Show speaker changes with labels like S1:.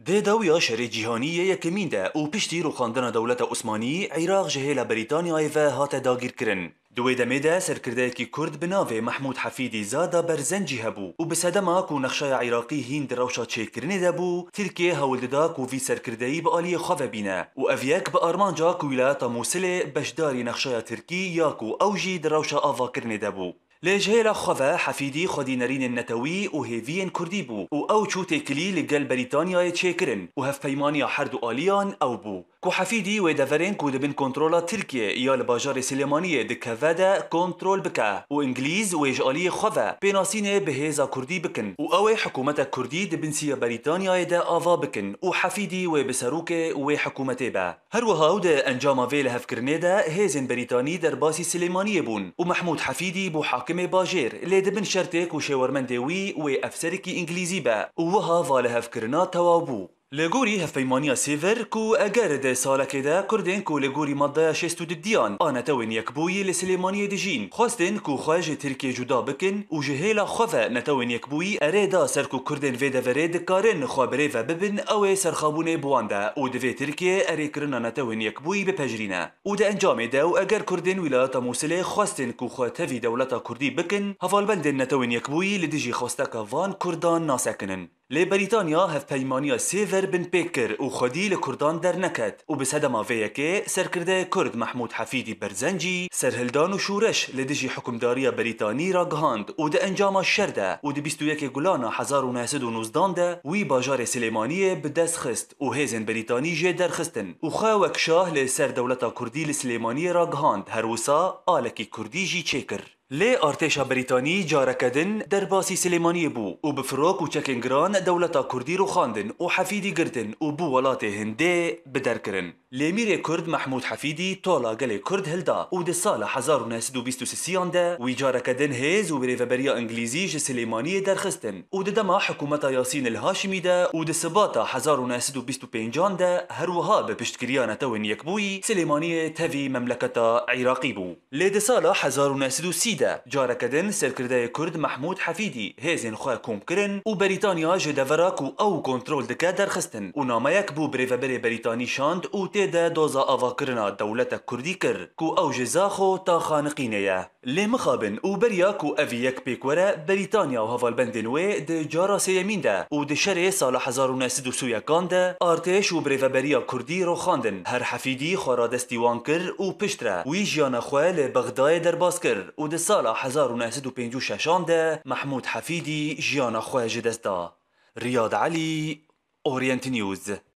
S1: د داویا شری جیهانی یکمین ده او پشتی خاندن دولت عثمانی عراق جهه له بریتانیای و هات داگیر کرن دوی دمه ده سرکرده کی کرد بناوه محمود حفیدی زاده برزنجی هبو و بسدما کو نخشای عراقی هین دروشا کرنه ده بو ترکیه هولددا کو وی سرکردهی با آلی خواه بینه و اویک به آرمانجا کو ولایت موسیل بشداری نخشای ترکی یا کو اوجی دروشا آوا کرنه ده بو لجيلا خذا حفيدي خدي نارين النتوي وهيفين كرديبو و او تشو تيكلي لقل بريطانيا يتشيكرن وهف بيمانيا حردو آليان او بو حفيدي ويدا فرين كود بين كنترولا تركيا يا الباجار سليمانية فادا كنترول بكا وانجليز ويجالي خوفا بيناسيني بهيزا كردي بكن واوي حكومة كردي دبن سيا بريطانيا يدا افا بكن وحفيدي وبساروكي وحكومتي با هروها ودا انجاما في كرنيدا هيزن بريطاني درباسي سليمانية بون ومحمود حفيدي بو حاكم باجير اللي دبن شرتك وشاورمندوي وافسركي انجليزي با وها فالهفكرنا توابو لگوری هفیمانی لغوري هفيمانيا سيفر كو أجارد سالة كده كردين كو لغوري مادة شستو دديان أنا یک يكبوي لسلیمانی دجين خواستن کو خواج ترکی جدا بکن و خواه بكن وجهيلا خفا نتوين سر کو کردن كردين فيدا فريد كارن و ببن أو سرخابون ترکی ودفي تركي أري كرنا نتوين يكبوي و ودا انجام و اگر کردن ولایت موسلة خواستن کو خواه كو کردی بکن كردي بكن هفالبندن یک يكبوي لدجي خواستك فان کردان ناسکنن لی بریتانیا بيمانيا سیفر در بن بيكر خودی لکردان در و به وبسدما فيكي سرکرده کرد محمود حفیدی برزنجی سرهلدان و شورش لدجی حکمداری بریتانی را گهاند و ده انجام الشرده وده بيستو يكي قلانا حزار ونهسد ونوزدان ده وی باجار سلیمانی به دست خست و هیزن بریتانی جه در خستن و خواه شاه لسر دولتا کردی لسلیمانی را گهاند هروسا آلکی کردی جی تشيكر لی ارتش بریتانی جارکدن در باسی سلیمانی بو و بفروک و چکینگران دولتا کردی رو خاندن و حفیدی گردن و بو ولات هنده بدر کرن لیمیر کرد محمود حفیدی طالا گل کرد هلدا و ده سال 1923 ده وی جارکدن هیز و بریا انگلیزی جه سلیمانی درخستن و ده دما حکومتا یاسین الهاشمی ده و ده سباتا 1925 ده هر وها به پشتگریان توین یک بوی سلیمانی تفی مملکتا عراقی بو لی ده سال 1930 ده جارك دن كدن سيركرداي كرد محمود حفيدي خواه كوم كرن و بريطانيا جدا فراكو أو كنترول دكادر خستن ونما يكبو بري بريطاني شاند و وتيدا دوزا أفا كرنا دولة كردي كر كو أو جزاخو تا خانقينيا لي مخابن و وبريا كو أفياك بيكورا بريطانيا و وهفا البندنوي دي جارة سيمين دا ودي شري سال ناسد و سويا كان كاندا ارتش و بريا كردي رو خاندن هر حفيدي خورا دستيوان كر و پشترا وي جيانا خواه لبغداي درباس كر و دس سال 1956 ده محمود حفیدی جیان خواهج دستا. ریاد علی اورینت نیوز